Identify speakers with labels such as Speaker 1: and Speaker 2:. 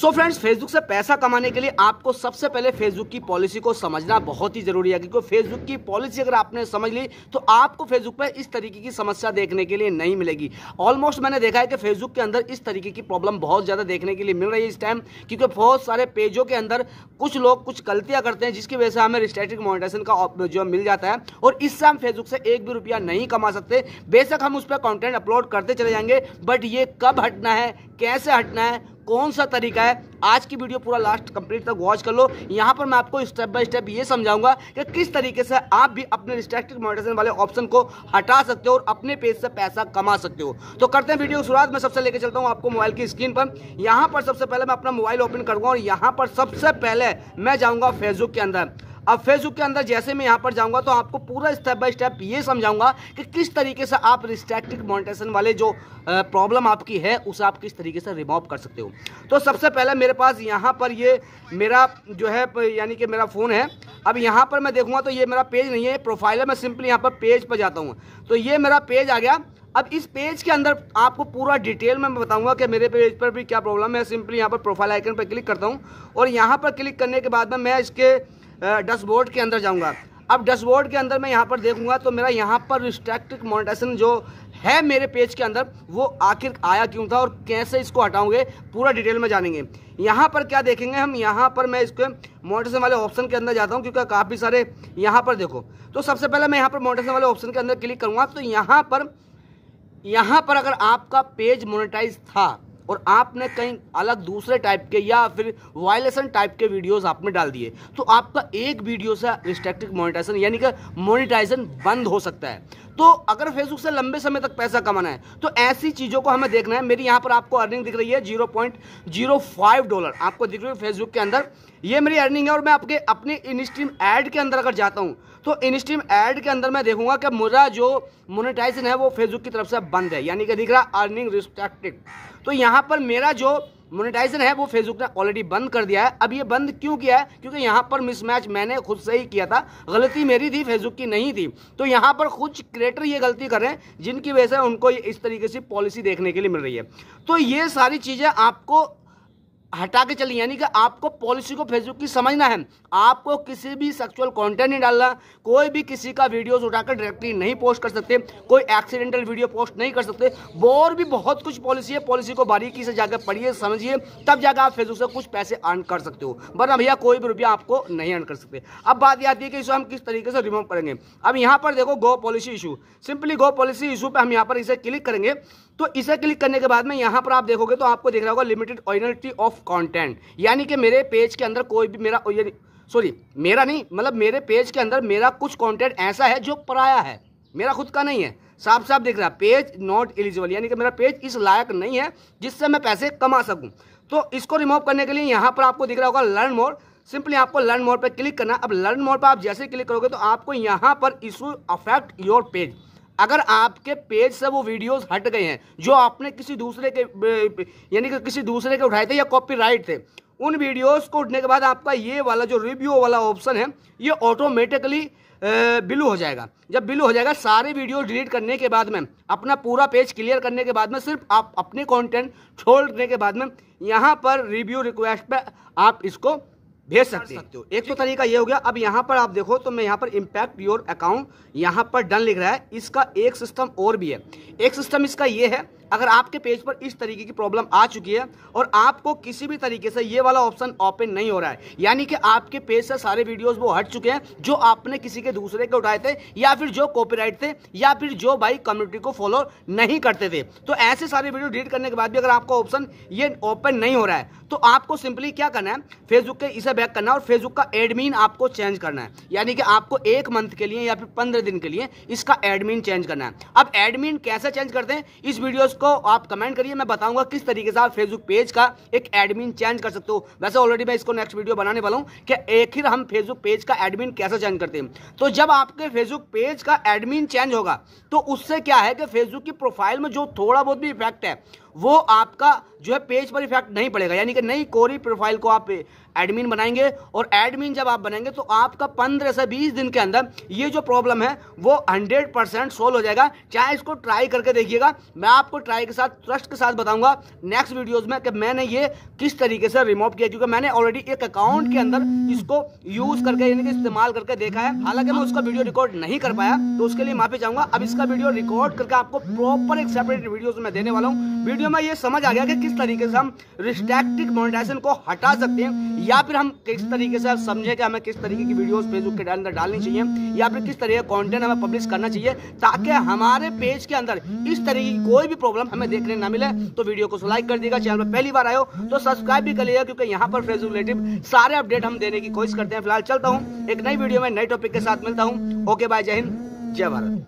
Speaker 1: So friends Facebook से पैसा कमाने के लिए आपको सबसे पहले फेसबुक की पॉलिसी को समझना बहुत ही जरूरी है क्योंकि फेसबुक की पॉलिसी अगर आपने समझ ली तो आपको फेसबुक पर इस तरीके की समस्या देखने के लिए नहीं मिलेगी ऑलमोस्ट मैंने देखा है कि फेसबुक के अंदर इस तरीके की प्रॉब्लम बहुत ज़्यादा देखने के लिए मिल रही है इस टाइम क्योंकि बहुत सारे पेजों के अंदर कुछ लोग कुछ गलतियाँ करते हैं जिसकी वजह से हमें स्टैटिक मोनिटेशन का जो मिल जाता है और इससे हम फेसबुक से एक भी रुपया नहीं कमा सकते बेशक हम उस पर कॉन्टेंट अपलोड करते चले जाएंगे बट ये कब हटना है कैसे हटना है कौन सा तरीका है आज की वीडियो पूरा लास्ट कंप्लीट तक वॉच कर लो यहाँ पर मैं आपको स्टेप बाय स्टेप ये समझाऊंगा कि किस तरीके से आप भी अपने रिस्ट्रिक्टेड मोनेटाइजेशन वाले ऑप्शन को हटा सकते हो और अपने पेज से पैसा कमा सकते हो तो करते हैं वीडियो की शुरुआत में सबसे लेकर चलता हूँ आपको मोबाइल की स्क्रीन पर यहाँ पर सबसे पहले मैं अपना मोबाइल ओपन करूँगा और यहाँ पर सबसे पहले मैं जाऊँगा फेसबुक के अंदर अब फेसबुक के अंदर जैसे मैं यहाँ पर जाऊँगा तो आपको पूरा स्टेप बाय स्टेप ये समझाऊंगा कि किस तरीके से आप रिस्ट्रैक्टिक मोनिटेशन वाले जो प्रॉब्लम आपकी है उसे आप किस तरीके से रिमॉव कर सकते हो तो सबसे पहले मेरे पास यहाँ पर ये मेरा जो है यानी कि मेरा फ़ोन है अब यहाँ पर मैं देखूँगा तो ये मेरा पेज नहीं है प्रोफाइल है मैं सिंपली यहाँ पर पेज पर जाता हूँ तो ये मेरा पेज आ गया अब इस पेज के अंदर आपको पूरा डिटेल में बताऊंगा कि मेरे पेज पर भी क्या प्रॉब्लम है सिंपली यहाँ पर प्रोफाइल आइकन पर क्लिक करता हूँ और यहाँ पर क्लिक करने के बाद में मैं इसके डैशबोर्ड के अंदर जाऊँगा अब डैशबोर्ड के अंदर मैं यहाँ पर देखूंगा तो मेरा यहाँ पर रिस्ट्रैक्टेड मोनिटेशन जो है मेरे पेज के अंदर वो आखिर आया क्यों था और कैसे इसको हटाऊंगे पूरा डिटेल में जानेंगे यहाँ पर क्या देखेंगे हम यहाँ पर मैं इसके मोनिटेशन वाले ऑप्शन के अंदर जाता हूँ क्योंकि काफ़ी सारे यहाँ पर देखो तो सबसे पहले मैं यहाँ पर मोनेटाइजेशन वाले ऑप्शन के अंदर क्लिक करूँगा तो यहाँ पर यहाँ पर अगर आपका पेज मोनिटाइज था और आपने कहीं अलग दूसरे टाइप के या फिर वायलेशन टाइप के वीडियोस आपने डाल दिए तो आपका एक वीडियो से रिस्ट्रिक्टिव मोनिटाइजेशन यानी कि मोनिटाइजेशन बंद हो सकता है तो अगर फेसबुक से लंबे समय तक पैसा कमाना है तो ऐसी चीज़ों को हमें देखना है मेरी यहां पर आपको अर्निंग दिख रही है zero point zero five dollar आपको दिख रही है फेसबुक के अंदर ये मेरी अर्निंग है और मैं आपके अपने इनस्ट्रीम ऐड के अंदर अगर जाता हूँ तो इनस्ट्रीम ऐड के अंदर मैं देखूंगा कि मेरा जो मोनिटाइजेशन है वो फेसबुक की तरफ से बंद है यानी कि दिख रहा अर्निंग रिस्ट्रिक्टेड तो यहाँ पर मेरा जो मोनिटाइजेशन है वो फेसबुक ने ऑलरेडी बंद कर दिया है अब ये बंद क्यों किया है क्योंकि यहाँ पर मिसमैच मैंने खुद से ही किया था गलती मेरी थी फेसबुक की नहीं थी तो यहाँ पर कुछ क्रिएटर ये गलती कर रहे हैं जिनकी वजह से उनको इस तरीके से पॉलिसी देखने के लिए मिल रही है तो ये सारी चीज़ें आपको हटा के चलिए यानी कि आपको पॉलिसी को फेसबुक की समझना है आपको किसी भी सेक्सुअल कंटेंट नहीं डालना कोई भी किसी का वीडियोस उठाकर डायरेक्टली नहीं पोस्ट कर सकते कोई एक्सीडेंटल वीडियो पोस्ट नहीं कर सकते और भी बहुत कुछ पॉलिसी है पॉलिसी को बारीकी से जाकर पढ़िए समझिए तब जाकर आप फेसबुक से कुछ पैसे अर्न कर सकते हो वरना भैया कोई भी रुपया आपको नहीं अर्न कर सकते अब बात यह आती है कि इसे हम किस तरीके से रिमूव करेंगे अब यहाँ पर देखो go policy issue simply go policy issue पर हम यहाँ पर इसे क्लिक करेंगे तो इसे क्लिक करने के बाद में यहाँ पर आप देखोगे तो आपको देख रहा होगा लिमिटेड ऑइनल्टी ऑफ कॉन्टेंट यानी कि मेरे पेज के अंदर कोई भी मेरा सॉरी मेरा नहीं मतलब मेरे पेज के अंदर मेरा कुछ कॉन्टेंट ऐसा है जो पराया है मेरा खुद का नहीं है साफ साफ देख रहा है पेज नॉट एलिजिबल यानी कि मेरा पेज इस लायक नहीं है जिससे मैं पैसे कमा सकूं तो इसको रिमूव करने के लिए यहां पर आपको दिख रहा होगा लर्न मोर सिंपली आपको लर्न मोर पर क्लिक करना अब लर्न मोर पर आप जैसे क्लिक करोगे तो आपको यहां पर इशू अफेक्ट योर पेज अगर आपके पेज से वो वीडियोस हट गए हैं जो आपने किसी दूसरे के यानी कि किसी दूसरे के उठाए थे या कॉपीराइट थे उन वीडियोस को उठने के बाद आपका ये वाला जो रिव्यू वाला ऑप्शन है ये ऑटोमेटिकली बिलू हो जाएगा जब बिलू हो जाएगा सारे वीडियो डिलीट करने के बाद में अपना पूरा पेज क्लियर करने के बाद में सिर्फ आप अपने कॉन्टेंट छोड़ने के बाद में यहाँ पर रिव्यू रिक्वेस्ट पर आप इसको भेज सकते हो एक तो तरीका ये हो गया अब यहाँ पर आप देखो तो मैं यहाँ पर इम्पैक्ट योर अकाउंट यहाँ पर डन लिख रहा है इसका एक सिस्टम और भी है एक सिस्टम इसका ये है अगर आपके पेज पर इस तरीके की प्रॉब्लम आ चुकी है और आपको किसी भी तरीके से ये वाला ऑप्शन ओपन नहीं हो रहा है यानी कि आपके पेज से सारे वीडियोस वो हट चुके हैं जो आपने किसी के दूसरे के उठाए थे या फिर जो कॉपीराइट थे या फिर जो भाई कम्युनिटी को फॉलो नहीं करते थे तो ऐसे सारे वीडियो डिलीट करने के बाद भी अगर आपका ऑप्शन ये ओपन नहीं हो रहा है तो आपको सिंपली क्या करना है फेसबुक के इसे बैक करना है और फेसबुक का एडमिन आपको चेंज करना है यानी कि आपको एक मंथ के लिए या फिर पंद्रह दिन के लिए इसका एडमिन चेंज करना है अब एडमिन कैसे चेंज करते हैं इस वीडियो को आपको आप कमेंट करिए मैं बताऊंगा किस तरीके से आप फेसबुक पेज का एक एडमिन चेंज कर सकते हो वैसे ऑलरेडी मैं इसको नेक्स्ट वीडियो बनाने वाला हूँ कि आखिर हम फेसबुक पेज का एडमिन कैसे चेंज करते हैं तो जब आपके फेसबुक पेज का एडमिन चेंज होगा तो उससे क्या है कि फेसबुक की प्रोफाइल में जो थोड़ा बहुत भी इफेक्ट है वो आपका जो है पेज पर इफेक्ट नहीं पड़ेगा यानी कि नई कोरी प्रोफाइल को आप एडमिन बनाएंगे और एडमिन जब आप बनाएंगे तो आपका पंद्रह से बीस दिन के अंदर ये जो प्रॉब्लम है वो हंड्रेड परसेंट सोल्व हो जाएगा चाहे इसको ट्राई करके देखिएगा मैं आपको ट्राई के साथ ट्रस्ट के साथ बताऊंगा नेक्स्ट वीडियोज में कि मैंने ये किस तरीके से रिमूव किया क्योंकि मैंने ऑलरेडी एक अकाउंट के अंदर हम्म। इसको यूज करके यानी कि इस्तेमाल करके देखा है हालांकि मैं उसका वीडियो रिकॉर्ड नहीं कर पाया तो उसके लिए माफी चाहूंगा अब इसका वीडियो रिकॉर्ड करके आपको प्रॉपर एक सेपरेट वीडियो में देने वाला हूँ वीडियो वीडियो में ये समझ आ गया कि किस तरीके से हम रिस्ट्रैक्टिव मोनेटाइजेशन को हटा सकते हैं या फिर हम किस तरीके से समझे कि हमें किस तरीके की वीडियोस फेसबुक के अंदर डालनी चाहिए या फिर किस तरीके का कॉन्टेंट हमें पब्लिश करना चाहिए ताकि हमारे पेज के अंदर इस तरीके की कोई भी प्रॉब्लम हमें देखने ना मिले तो वीडियो को लाइक कर देगा चैनल पर पहली बार आयो तो सब्सक्राइब भी कर लीजिएगा क्योंकि यहाँ पर फेसबुक रिलेटिव सारे अपडेट हम देने की कोशिश करते हैं फिलहाल चलता हूँ एक नई वीडियो में नए टॉपिक के साथ मिलता हूँ ओके बाय जय हिंद जय भारत